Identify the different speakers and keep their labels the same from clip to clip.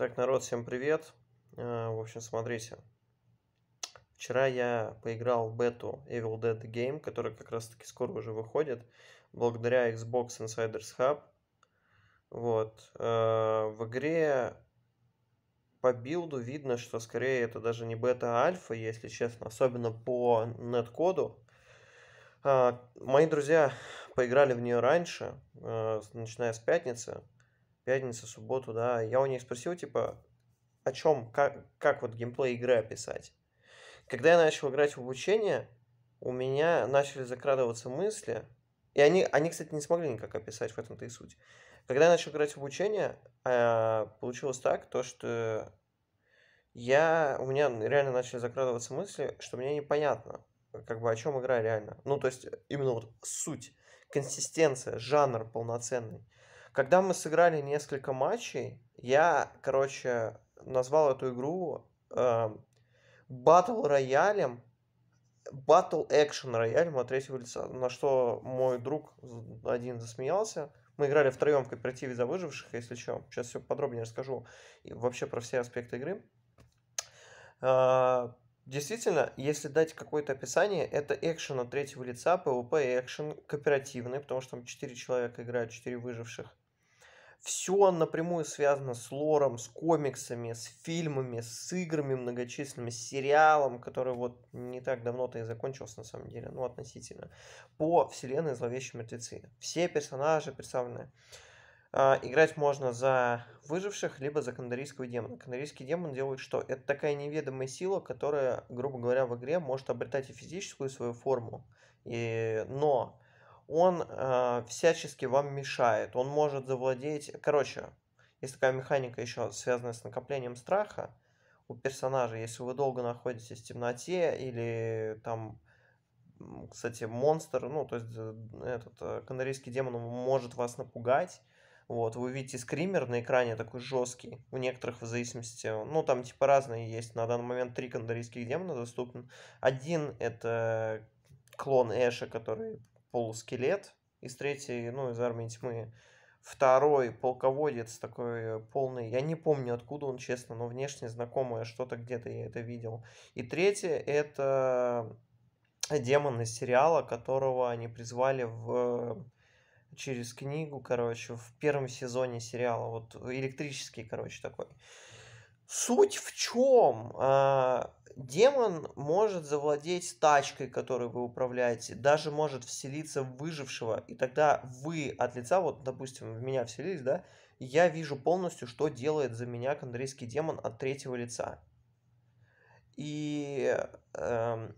Speaker 1: Так, народ, всем привет. Э, в общем, смотрите. Вчера я поиграл в бету Evil Dead Game, которая как раз-таки скоро уже выходит, благодаря Xbox Insiders Hub. Вот. Э, в игре по билду видно, что скорее это даже не бета, а альфа, если честно, особенно по нет-коду. А, мои друзья поиграли в нее раньше, э, начиная с пятницы пятницу, субботу, да, я у них спросил, типа, о чем, как, как вот геймплей игры описать. Когда я начал играть в обучение, у меня начали закрадываться мысли, и они, они, кстати, не смогли никак описать в этом-то и суть. Когда я начал играть в обучение, а, получилось так, то, что я, у меня реально начали закрадываться мысли, что мне непонятно, как бы о чем игра реально. Ну, то есть, именно вот суть, консистенция, жанр полноценный. Когда мы сыграли несколько матчей, я, короче, назвал эту игру эм, батл э, роялем, батл экшен роялем от третьего лица, на что мой друг один засмеялся. Мы играли втроем в кооперативе за выживших, если что. Сейчас все подробнее расскажу и вообще про все аспекты игры. А, действительно, если дать какое-то описание, это экшен от третьего лица, PvP экшен, кооперативный, потому что там 4 человека играют, 4 выживших. Все напрямую связано с лором, с комиксами, с фильмами, с играми многочисленными, с сериалом, который вот не так давно-то и закончился на самом деле, ну относительно, по вселенной «Зловещие мертвецы». Все персонажи представлены. А, играть можно за выживших, либо за кандарийского демона. Кандарийский демон делает что? Это такая неведомая сила, которая, грубо говоря, в игре может обретать и физическую свою форму. И... Но он э, всячески вам мешает. Он может завладеть... Короче, есть такая механика еще связанная с накоплением страха у персонажа. Если вы долго находитесь в темноте или там, кстати, монстр, ну, то есть э, этот э, канарийский демон может вас напугать. Вот, вы видите скример на экране такой жесткий, у некоторых в зависимости, э, ну, там типа разные есть, на данный момент три кандарийских демона доступны. Один это клон Эша, который полускелет из третьей, ну, из армии тьмы. Второй полководец такой э, полный, я не помню откуда он, честно, но внешне знакомое, что-то где-то я это видел. И третье это э, демон из сериала, которого они призвали в э, через книгу, короче, в первом сезоне сериала, вот электрический, короче, такой. Суть в чем? А, демон может завладеть тачкой, которой вы управляете, даже может вселиться в выжившего, и тогда вы от лица, вот, допустим, в меня вселились, да, я вижу полностью, что делает за меня кандрейский демон от третьего лица. И э,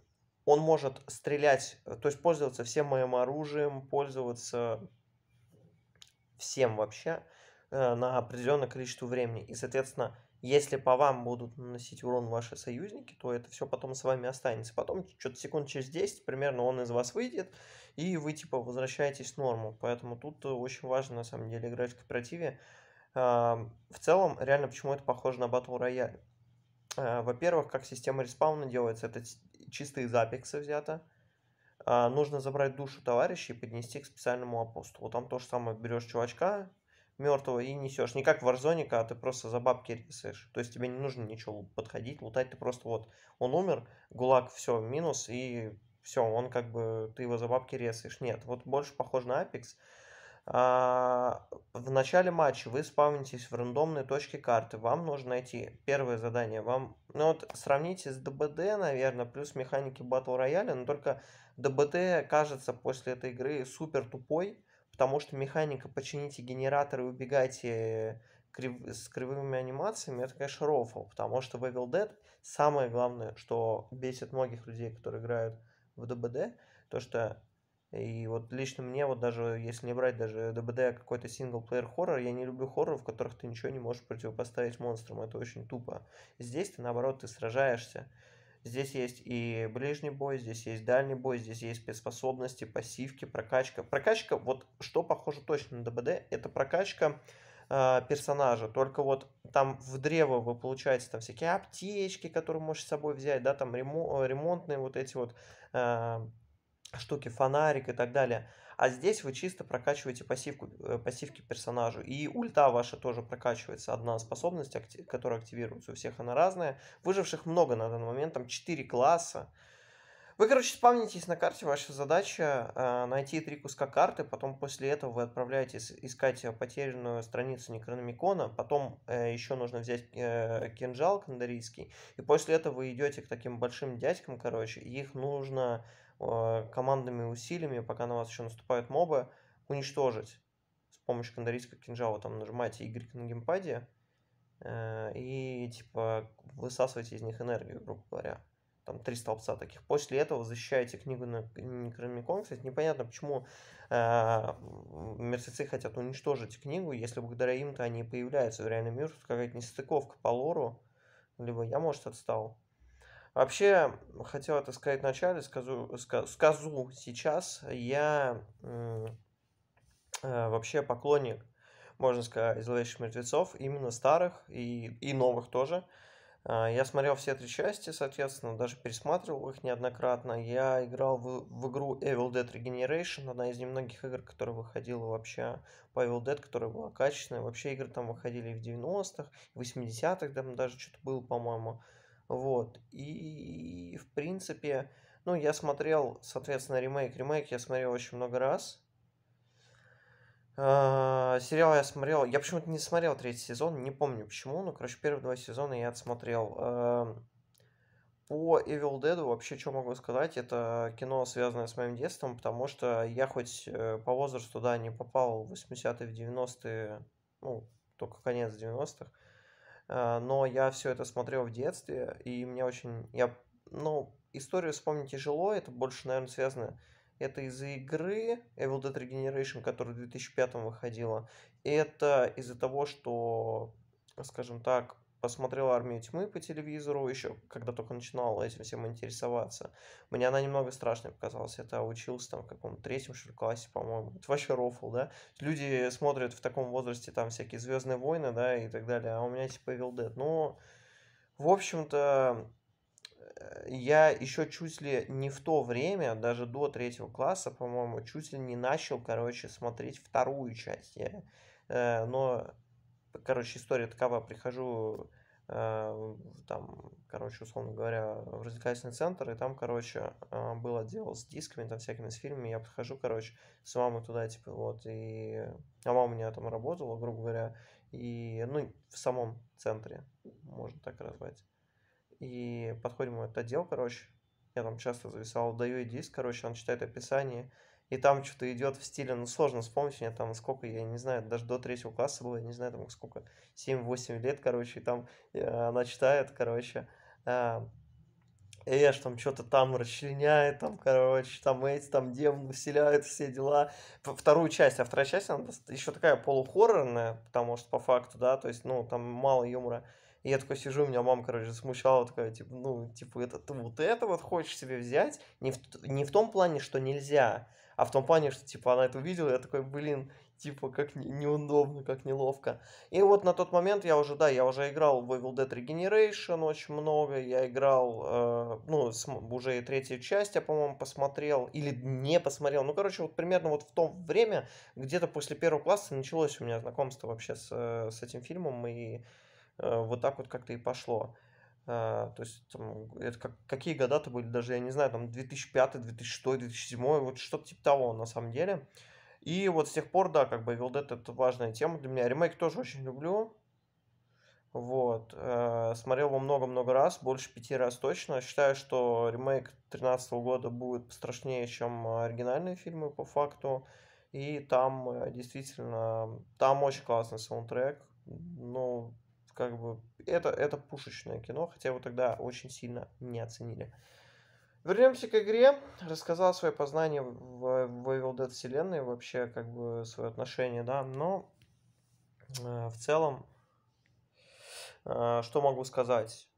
Speaker 1: он может стрелять, э, то есть пользоваться всем моим оружием, пользоваться всем вообще э, на определенное количество времени. И, соответственно, если по вам будут наносить урон ваши союзники, то это все потом с вами останется. Потом что-то секунд через 10 примерно он из вас выйдет, и вы типа возвращаетесь в норму. Поэтому тут очень важно на самом деле играть в кооперативе. В целом, реально, почему это похоже на Battle Royale? А, во-первых, как система респауна делается, это чисто из апекса взято. А, нужно забрать душу товарища и поднести к специальному апосту вот Там то же самое, берешь чувачка, мертвого и несешь. Не как в Warzone, когда а ты просто за бабки рисаешь. То есть тебе не нужно ничего подходить, лутать. Ты просто вот, он умер, гулаг, все, минус, и все, он как бы, ты его за бабки резаешь Нет, вот больше похож на Apex. А, в начале матча вы спавнитесь в рандомной точке карты. Вам нужно найти первое задание. Вам, ну вот сравните с ДБД, наверное, плюс механики Battle Royale, но только ДБД кажется после этой игры супер тупой потому что механика «почините генератор и убегайте крив... с кривыми анимациями» — это, конечно, рофл, потому что в Evil Dead самое главное, что бесит многих людей, которые играют в ДБД, то, что и вот лично мне, вот даже если не брать даже ДБД, какой-то синглплеер хоррор, я не люблю хоррор, в которых ты ничего не можешь противопоставить монстрам, это очень тупо. Здесь ты, наоборот, ты сражаешься, Здесь есть и ближний бой, здесь есть дальний бой, здесь есть спецспособности, пассивки, прокачка. Прокачка, вот что похоже точно на ДБД, это прокачка э, персонажа. Только вот там в древо вы получаете там всякие аптечки, которые можете с собой взять, да, там э, ремонтные вот эти вот э, штуки, фонарик и так далее. А здесь вы чисто прокачиваете пассивку, э, пассивки персонажу. И ульта ваша тоже прокачивается. Одна способность, актив, которая активируется у всех, она разная. Выживших много на данный момент, там 4 класса. Вы, короче, спавнитесь на карте, ваша задача э, найти три куска карты, потом после этого вы отправляетесь искать потерянную страницу Некрономикона, потом э, еще нужно взять э, кинжал кандарийский, и после этого вы идете к таким большим дядькам, короче, их нужно Э, командными усилиями, пока на вас еще наступают мобы, уничтожить с помощью кандарийского кинжала. Там нажимаете Y на геймпаде э, и типа высасываете из них энергию, грубо говоря. Там три столбца таких. После этого защищаете книгу на Некромикон. Кстати, непонятно, почему э, мертвецы хотят уничтожить книгу, если благодаря им-то они появляются в реальном мире. Какая-то нестыковка по лору. Либо я, может, отстал. Вообще, хотел это сказать вначале, скажу, скажу сейчас, я э, вообще поклонник, можно сказать, «Зловещих мертвецов», именно старых и, и новых тоже. А, я смотрел все три части, соответственно, даже пересматривал их неоднократно. Я играл в, в игру Evil Dead Regeneration, одна из немногих игр, которая выходила вообще по Evil Dead, которая была качественная. Вообще игры там выходили в 90-х, 80-х там даже что-то было, по-моему. Вот. И, в принципе, ну, я смотрел, соответственно, ремейк. Ремейк я смотрел очень много раз. А, сериал я смотрел... Я почему-то не смотрел третий сезон, не помню почему. Но, короче, первые два сезона я отсмотрел. по Evil Dead вообще что могу сказать, это кино, связанное с моим детством, потому что я хоть э, по возрасту, да, не попал в 80-е, в 90-е, ну, только конец 90-х, Э, но я все это смотрел в детстве, и мне очень... Я, ну, историю вспомнить тяжело, это больше, наверное, связано... Это из-за игры Evil Dead Regeneration, которая в 2005 выходила. И это из-за того, что, скажем так, посмотрел «Армию тьмы» по телевизору, еще когда только начинал этим всем интересоваться. Мне она немного страшной показалась. Это учился там в каком-то третьем что классе, по-моему. Это вообще рофл, да? Люди смотрят в таком возрасте там всякие «Звездные войны», да, и так далее, а у меня типа Evil Dead. Но, в общем-то, э, я еще чуть ли не в то время, даже до третьего класса, по-моему, чуть ли не начал, короче, смотреть вторую часть. Я, э, но короче, история такова. Прихожу э, там, короче, условно говоря, в развлекательный центр, и там, короче, э, был отдел с дисками, там, всякими с фильмами, я подхожу, короче, с мамой туда, типа, вот, и... А мама у меня там работала, грубо говоря, и, ну, в самом центре, можно так назвать. И подходим в этот отдел, короче, я там часто зависал, даю ей диск, короче, он читает описание, и там что-то идет в стиле, ну, сложно вспомнить, мне там сколько, я не знаю, даже до третьего класса было, я не знаю, там сколько, 7-8 лет, короче, и там э, она читает, короче, э, Эш там что-то там расчленяет, там, короче, там эти, там демон выселяют, все дела. Вторую часть, а вторая часть, она еще такая полухоррорная, потому что по факту, да, то есть, ну, там мало юмора. И я такой сижу, у меня мама, короче, смущала, такая, типа, ну, типа, это ты вот это вот хочешь себе взять? Не в, не в том плане, что нельзя, а в том плане, что, типа, она это увидела, я такой, блин, типа, как неудобно, как неловко. И вот на тот момент я уже, да, я уже играл в Evil Dead Regeneration очень много, я играл, э, ну, с, уже и третью часть я, по-моему, посмотрел, или не посмотрел. Ну, короче, вот примерно вот в то время, где-то после первого класса началось у меня знакомство вообще с, э, с этим фильмом, и э, вот так вот как-то и пошло. А, то есть там, это как, какие года-то были, даже я не знаю, там 2005, 2006, 2007, вот что-то типа того на самом деле. И вот с тех пор, да, как бы Evil Dead это важная тема для меня. Ремейк тоже очень люблю. Вот. Э, смотрел его много-много раз, больше пяти раз точно. Считаю, что ремейк 2013 года будет страшнее, чем оригинальные фильмы по факту. И там э, действительно, там очень классный саундтрек. Ну, как бы это, это пушечное кино, хотя его тогда очень сильно не оценили. Вернемся к игре. Рассказал свои познания в, в Evil Dead вселенной, вообще как бы свое отношение, да, но э, в целом э, что могу сказать?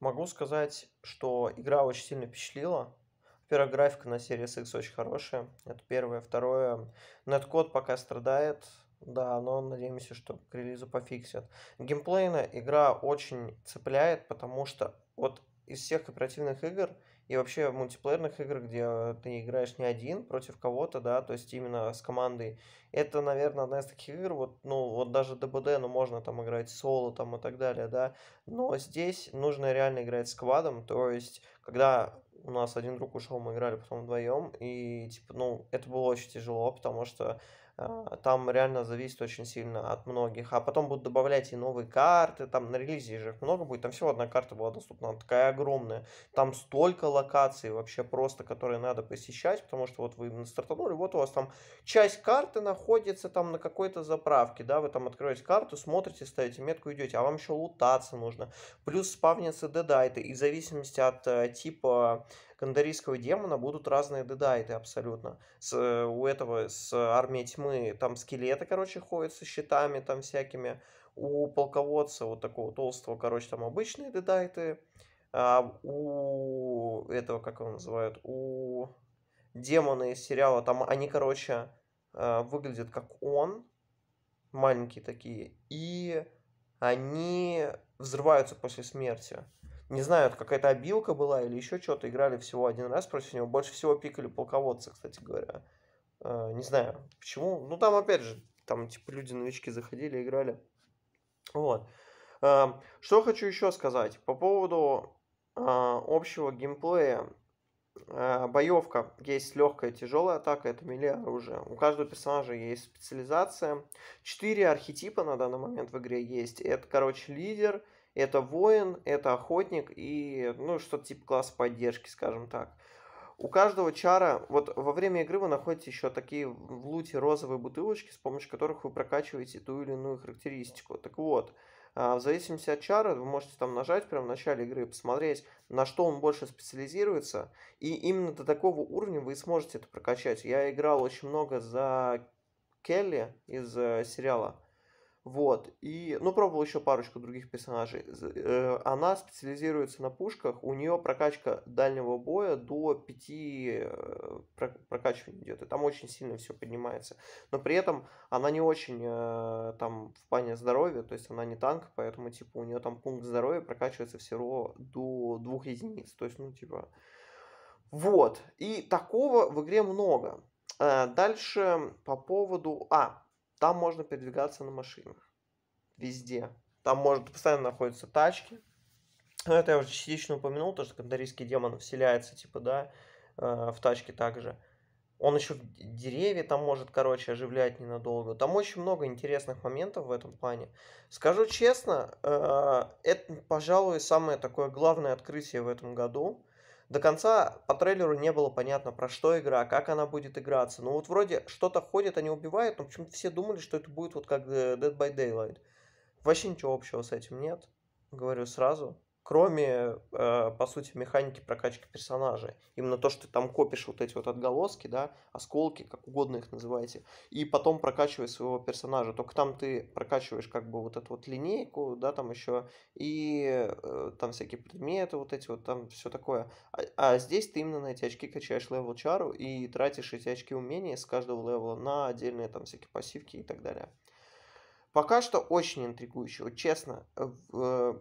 Speaker 1: Могу сказать, что игра очень сильно впечатлила. Во-первых, графика на серии SX очень хорошая. Это первое. Второе, неткод пока страдает да, но надеемся, что к релизу пофиксят. Геймплейно игра очень цепляет, потому что вот из всех кооперативных игр и вообще мультиплеерных игр, где э, ты играешь не один против кого-то, да, то есть именно с командой, это, наверное, одна из таких игр, вот, ну, вот даже ДБД, ну, можно там играть соло там и так далее, да, но здесь нужно реально играть с квадом, то есть когда у нас один друг ушел, мы играли потом вдвоем, и, типа, ну, это было очень тяжело, потому что а, там реально зависит очень сильно от многих. А потом будут добавлять и новые карты. Там на релизе же их много будет. Там всего одна карта была доступна. Она такая огромная. Там столько локаций вообще просто, которые надо посещать. Потому что вот вы стартанули, вот у вас там часть карты находится там на какой-то заправке. Да, вы там откроете карту, смотрите, ставите метку, идете. А вам еще лутаться нужно. Плюс спавнятся дедайты. И в зависимости от э, типа кандарийского демона будут разные дедайты абсолютно. С, э, у этого, с армией тьмы, там скелеты, короче, ходят со щитами там всякими. У полководца вот такого толстого, короче, там обычные дедайты. А у этого, как его называют, у демона из сериала, там они, короче, э, выглядят как он, маленькие такие, и они взрываются после смерти не знаю, это какая-то обилка была или еще что-то, играли всего один раз против него. Больше всего пикали полководцы, кстати говоря. Э, не знаю, почему. Ну, там, опять же, там, типа, люди-новички заходили, играли. Вот. Эм, что хочу еще сказать по поводу а, общего геймплея. Э, Боевка. Есть легкая, тяжелая атака, это мили оружие. У каждого персонажа есть специализация. Четыре архетипа на данный момент в игре есть. Это, короче, лидер это воин, это охотник и, ну, что-то типа класс поддержки, скажем так. У каждого чара, вот во время игры вы находите еще такие в луте розовые бутылочки, с помощью которых вы прокачиваете ту или иную характеристику. Так вот, а, в зависимости от чара вы можете там нажать прямо в начале игры, посмотреть, на что он больше специализируется, и именно до такого уровня вы сможете это прокачать. Я играл очень много за Келли из э, сериала вот. И, ну, пробовал еще парочку других персонажей. Э, она специализируется на пушках. У нее прокачка дальнего боя до 5 э, прокачиваний идет. И там очень сильно все поднимается. Но при этом она не очень э, там в плане здоровья. То есть она не танк, поэтому, типа, у нее там пункт здоровья прокачивается всего до двух единиц. То есть, ну, типа... Вот. И такого в игре много. Дальше по поводу... А, там можно передвигаться на машинах. Везде. Там может постоянно находятся тачки. Но это я уже частично упомянул, то, что кандарийский демон вселяется, типа, да, э, в тачке также. Он еще в деревья там может, короче, оживлять ненадолго. Там очень много интересных моментов в этом плане. Скажу честно, э, это, пожалуй, самое такое главное открытие в этом году. До конца по трейлеру не было понятно, про что игра, как она будет играться. Ну вот вроде что-то ходит, они убивают, но почему-то все думали, что это будет вот как э, Dead by Daylight. Вообще ничего общего с этим нет, говорю сразу кроме, э, по сути, механики прокачки персонажей. Именно то, что ты там копишь вот эти вот отголоски, да, осколки, как угодно их называйте, и потом прокачиваешь своего персонажа. Только там ты прокачиваешь как бы вот эту вот линейку, да, там еще, и э, там всякие предметы, вот эти вот, там все такое. А, а здесь ты именно на эти очки качаешь левел чару и тратишь эти очки умения с каждого левела на отдельные там всякие пассивки и так далее. Пока что очень интригующе, вот честно э,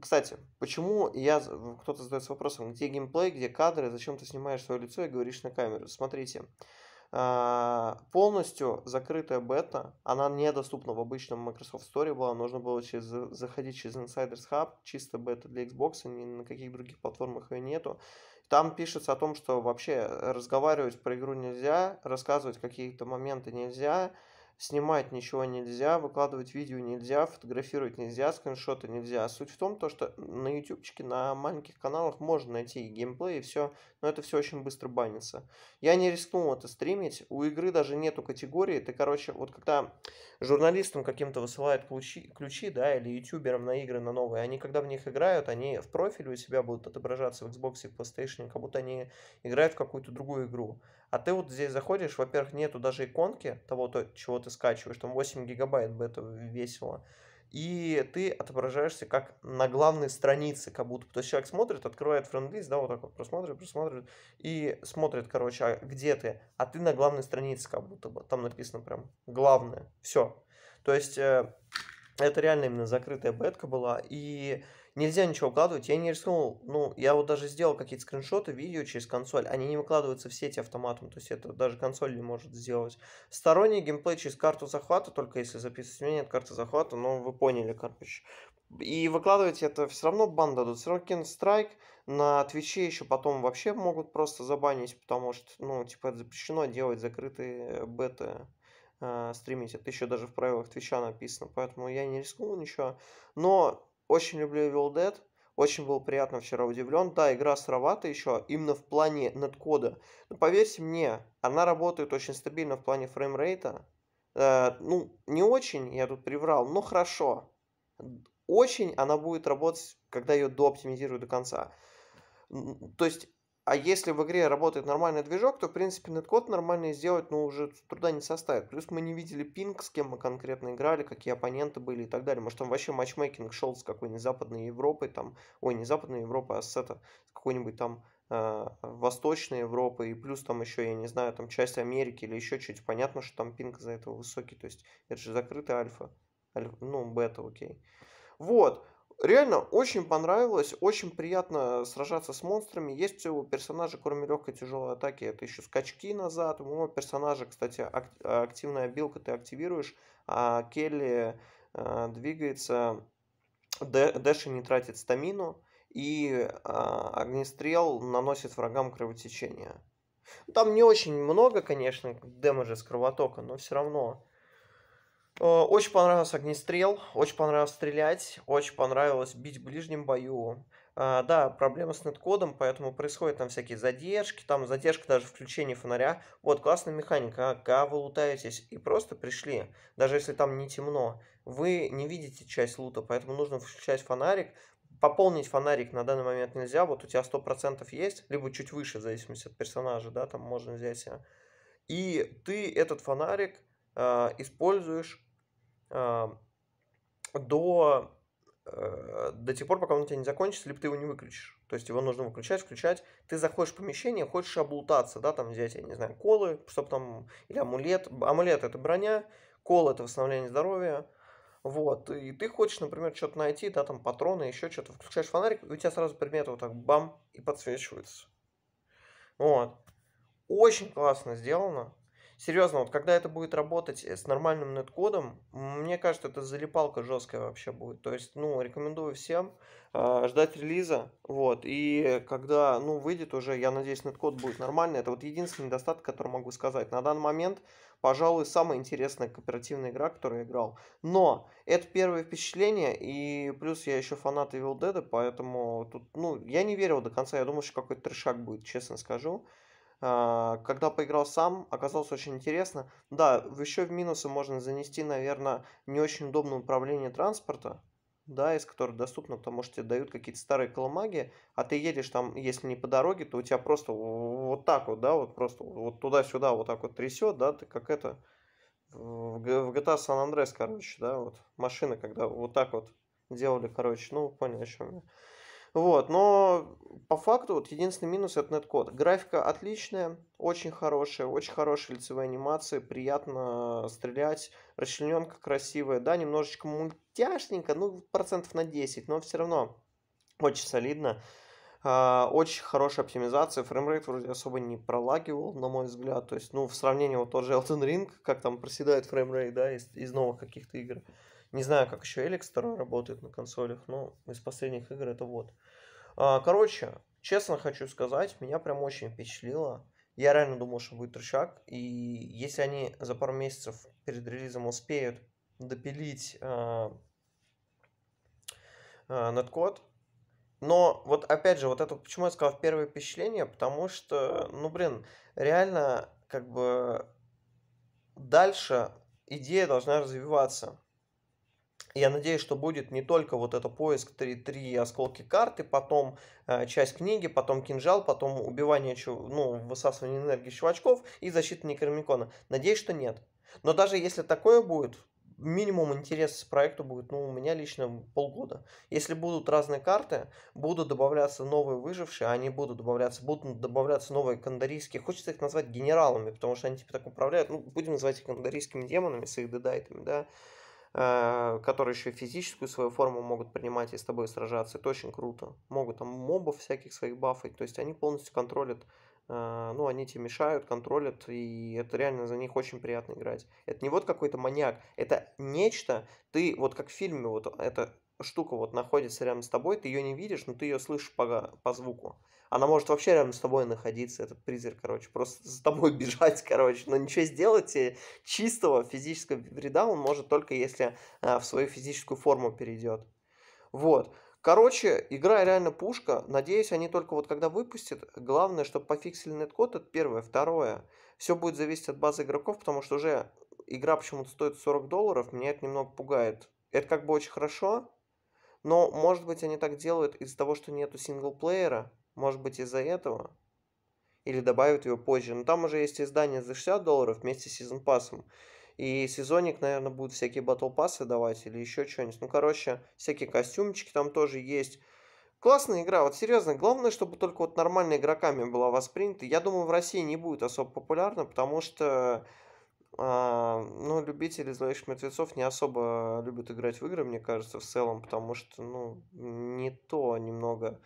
Speaker 1: кстати, почему я... Кто-то задается вопросом, где геймплей, где кадры, зачем ты снимаешь свое лицо и говоришь на камеру? Смотрите, а, полностью закрытая бета, она недоступна в обычном Microsoft Store была, нужно было через, заходить через Insiders Hub, чисто бета для Xbox, ни на каких других платформах ее нету. Там пишется о том, что вообще э, разговаривать про игру нельзя, рассказывать какие-то моменты нельзя, снимать ничего нельзя, выкладывать видео нельзя, фотографировать нельзя, скриншоты нельзя. Суть в том, то, что на ютубчике, на маленьких каналах можно найти и геймплей, и все, но это все очень быстро банится. Я не рискнул это стримить, у игры даже нету категории, ты, короче, вот когда журналистам каким-то высылают ключи, ключи, да, или ютуберам на игры на новые, они когда в них играют, они в профиле у себя будут отображаться в Xbox и PlayStation, как будто они играют в какую-то другую игру. А ты вот здесь заходишь, во-первых, нету даже иконки того, то, чего ты скачиваешь, там 8 гигабайт бы это весело. И ты отображаешься как на главной странице, как будто. То есть человек смотрит, открывает френдлист, да, вот так вот просматривает, просматривает, и смотрит, короче, а где ты? А ты на главной странице как будто бы. Там написано прям главное. Все. То есть э, это реально именно закрытая бетка была. И нельзя ничего укладывать. Я не рискнул, ну, я вот даже сделал какие-то скриншоты, видео через консоль, они не выкладываются в сети автоматом, то есть это даже консоль не может сделать. Сторонний геймплей через карту захвата, только если записывать, у меня нет карты захвата, но вы поняли, короче. И выкладывать это все равно бан дадут. Все равно Counter-Strike на Твиче еще потом вообще могут просто забанить, потому что, ну, типа, это запрещено делать закрытые беты э, стримить. Это еще даже в правилах Твича написано, поэтому я не рискнул ничего. Но очень люблю Evil Dead. Очень был приятно вчера удивлен. Да, игра сыровата еще, именно в плане надкода. Но поверьте мне, она работает очень стабильно в плане фреймрейта. Э, ну, не очень, я тут приврал, но хорошо. Очень она будет работать, когда ее дооптимизируют до конца. То есть а если в игре работает нормальный движок, то, в принципе, неткод нормально сделать, но ну, уже труда не составит. Плюс мы не видели пинг, с кем мы конкретно играли, какие оппоненты были и так далее. Может, там вообще матчмейкинг шел с какой-нибудь Западной Европы, там, ой, не Западной Европы, а с это, какой-нибудь там э, Восточной Европы, и плюс там еще, я не знаю, там часть Америки или еще чуть. Понятно, что там пинг за этого высокий, то есть это же закрытый альфа, альфа ну, бета, окей. Вот, Реально, очень понравилось, очень приятно сражаться с монстрами. Есть все у персонажа, кроме легкой тяжелой атаки, это еще скачки назад. У моего персонажа, кстати, ак- а, активная билка ты активируешь, а Келли а, двигается, Дэ- Дэши не тратит стамину, и а, огнестрел наносит врагам кровотечение. Там не очень много, конечно, демеджа с кровотока, но все равно Э, очень понравился огнестрел, очень понравилось стрелять, очень понравилось бить в ближнем бою. Э, да, проблема с неткодом, поэтому происходят там всякие задержки, там задержка даже включения фонаря. Вот, классная механика, когда вы лутаетесь и просто пришли, даже если там не темно, вы не видите часть лута, поэтому нужно включать фонарик, пополнить фонарик на данный момент нельзя, вот у тебя 100% есть, либо чуть выше, в зависимости от персонажа, да, там можно взять. И ты этот фонарик э, используешь до, э, до тех пор, пока он у тебя не закончится, либо ты его не выключишь. То есть его нужно выключать, включать. Ты заходишь в помещение, хочешь облутаться, да, там взять, я не знаю, колы, чтобы там, или амулет. Амулет – это броня, кол – это восстановление здоровья. Вот, и ты хочешь, например, что-то найти, да, там патроны, еще что-то, включаешь фонарик, и у тебя сразу предметы вот так бам, и подсвечиваются. Вот. Очень классно сделано. Серьезно, вот когда это будет работать э, с нормальным нет-кодом, мне кажется, это залипалка жесткая вообще будет. То есть, ну, рекомендую всем э, ждать релиза, вот, и когда, ну, выйдет уже, я надеюсь, нет-код будет нормальный, это вот единственный недостаток, который могу сказать. На данный момент, пожалуй, самая интересная кооперативная игра, которую я играл. Но это первое впечатление, и плюс я еще фанат Evil Dead, поэтому тут, ну, я не верил до конца, я думал, что какой-то трешак будет, честно скажу. А, когда поиграл сам, оказалось очень интересно. Да, еще в минусы можно занести, наверное, не очень удобное управление транспорта, да, из которого доступно, потому что тебе дают какие-то старые коломаги, а ты едешь там, если не по дороге, то у тебя просто вот так вот, да, вот просто вот туда-сюда вот так вот трясет, да, ты как это в GTA San Andreas, короче, да, вот машина, когда вот так вот делали, короче, ну, понял, о чем я. Вот, но по факту вот единственный минус это код. Графика отличная, очень хорошая, очень хорошая лицевая анимация, приятно стрелять, расчлененка красивая, да, немножечко мультяшненько, ну, процентов на 10, но все равно очень солидно. А, очень хорошая оптимизация, фреймрейт вроде особо не пролагивал, на мой взгляд. То есть, ну, в сравнении вот тот же Elden Ring, как там проседает фреймрейт, да, из, из новых каких-то игр. Uh, не знаю, как еще Эликс 2 работает на консолях, но из последних игр это вот. А, короче, честно хочу сказать, меня прям очень впечатлило. Я реально думал, что будет рычаг. И если они за пару месяцев перед релизом успеют допилить э, э, надкод, но вот опять же, вот это почему я сказал в первое впечатление, потому что, ну блин, реально как бы дальше идея должна развиваться. Я надеюсь, что будет не только вот это поиск, три, три осколки карты, потом э, часть книги, потом кинжал, потом убивание, чу, ну, высасывание энергии чувачков и защита Некромикона. Надеюсь, что нет. Но даже если такое будет, минимум интерес к проекту будет, ну, у меня лично полгода. Если будут разные карты, будут добавляться новые выжившие, они будут добавляться, будут добавляться новые кандарийские, хочется их назвать генералами, потому что они типа так управляют, ну, будем называть их кандарийскими демонами с их дедайтами, да, Э, которые еще и физическую свою форму могут принимать и с тобой сражаться. Это очень круто. Могут там мобов всяких своих бафать. То есть они полностью контролят э, ну, они тебе мешают, контролят, и это реально за них очень приятно играть. Это не вот какой-то маньяк, это нечто, ты вот как в фильме, вот это штука вот находится рядом с тобой, ты ее не видишь, но ты ее слышишь по, по звуку. Она может вообще рядом с тобой находиться, этот призрак, короче, просто за тобой бежать, короче, но ничего сделать и чистого физического вреда он может только если а, в свою физическую форму перейдет. Вот. Короче, игра реально пушка. Надеюсь, они только вот когда выпустят. Главное, чтобы пофиксили нет-код, это первое. Второе, все будет зависеть от базы игроков, потому что уже игра почему-то стоит 40 долларов, меня это немного пугает. Это как бы очень хорошо, но, может быть, они так делают из-за того, что нету синглплеера. Может быть, из-за этого. Или добавят его позже. Но ну, там уже есть издание за 60 долларов вместе с сезон пассом. И сезонник, наверное, будут всякие батл пассы давать или еще что-нибудь. Ну, короче, всякие костюмчики там тоже есть. Классная игра, вот серьезно. Главное, чтобы только вот нормально игроками была воспринята. Я думаю, в России не будет особо популярна, потому что а, ну, любители зловещих мертвецов не особо любят играть в игры, мне кажется, в целом, потому что, ну, не то немного.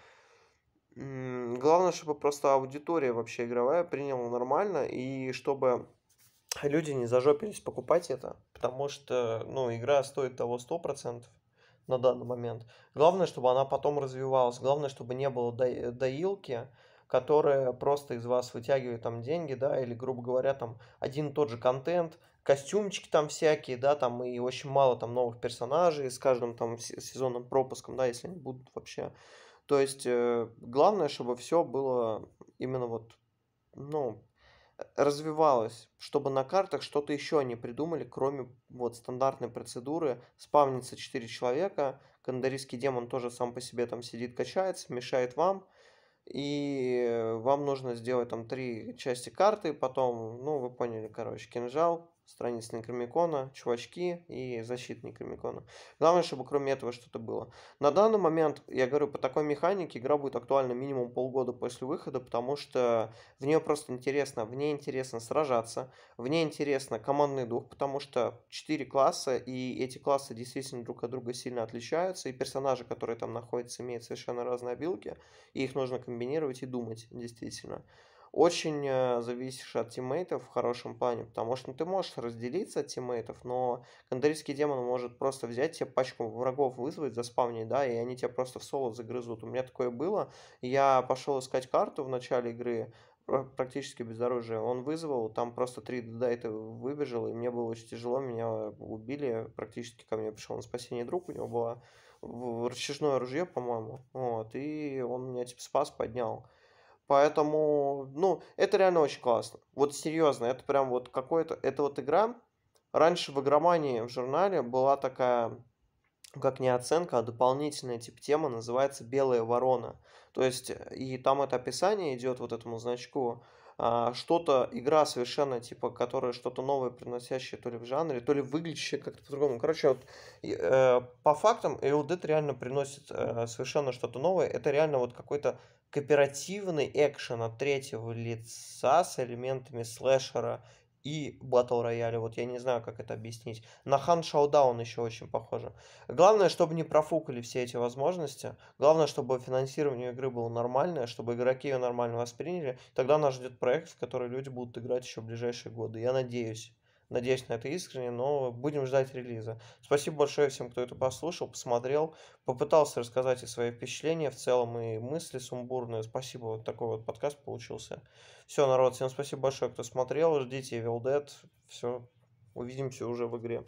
Speaker 1: Главное, чтобы просто аудитория вообще игровая приняла нормально, и чтобы люди не зажопились покупать это, потому что, ну, игра стоит того 100% на данный момент. Главное, чтобы она потом развивалась, главное, чтобы не было э, доилки, которая просто из вас вытягивает там деньги, да, или, грубо говоря, там один и тот же контент, костюмчики там всякие, да, там и очень мало там новых персонажей с каждым там сезонным пропуском, да, если они будут вообще. То есть э, главное, чтобы все было именно вот, ну, развивалось, чтобы на картах что-то еще они придумали, кроме вот стандартной процедуры. Спавнится 4 человека, кандарийский демон тоже сам по себе там сидит, качается, мешает вам, и э, вам нужно сделать там три части карты, потом, ну, вы поняли, короче, кинжал, страниц Некромикона, чувачки и защитник Некромикона. Главное, чтобы кроме этого что-то было. На данный момент, я говорю, по такой механике игра будет актуальна минимум полгода после выхода, потому что в нее просто интересно, в ней интересно сражаться, в ней интересно командный дух, потому что 4 класса, и эти классы действительно друг от друга сильно отличаются, и персонажи, которые там находятся, имеют совершенно разные обилки, и их нужно комбинировать и думать, действительно очень э, зависишь от тиммейтов в хорошем плане, потому что ну, ты можешь разделиться от тиммейтов, но кандарийский демон может просто взять тебе пачку врагов вызвать, заспавнить, да, и они тебя просто в соло загрызут. У меня такое было, я пошел искать карту в начале игры, практически без оружия. Он вызвал, там просто три да, это выбежал, и мне было очень тяжело, меня убили, практически ко мне пришел на спасение друг, у него было рычажное ружье, по-моему, вот, и он меня, типа, спас, поднял. Поэтому, ну, это реально очень классно. Вот серьезно, это прям вот какой-то... Это вот игра... Раньше в игромании в журнале была такая, как не оценка, а дополнительная тип тема, называется «Белая ворона». То есть, э, и там это описание идет вот этому значку а, что-то, игра совершенно, типа, которая что-то новое приносящее то ли в жанре, то ли выглядящее как-то по-другому. Короче, вот э, по фактам Evil реально приносит э, совершенно что-то новое. Это реально вот какой-то кооперативный экшен от третьего лица с элементами слэшера и батл рояле Вот я не знаю, как это объяснить. На Хан Шаудаун еще очень похоже. Главное, чтобы не профукали все эти возможности. Главное, чтобы финансирование игры было нормальное, чтобы игроки ее нормально восприняли. Тогда нас ждет проект, в который люди будут играть еще в ближайшие годы. Я надеюсь. Надеюсь на это искренне, но будем ждать релиза. Спасибо большое всем, кто это послушал, посмотрел, попытался рассказать и свои впечатления в целом, и мысли сумбурные. Спасибо, вот такой вот подкаст получился. Все, народ, всем спасибо большое, кто смотрел, ждите Evil Dead, все, увидимся уже в игре.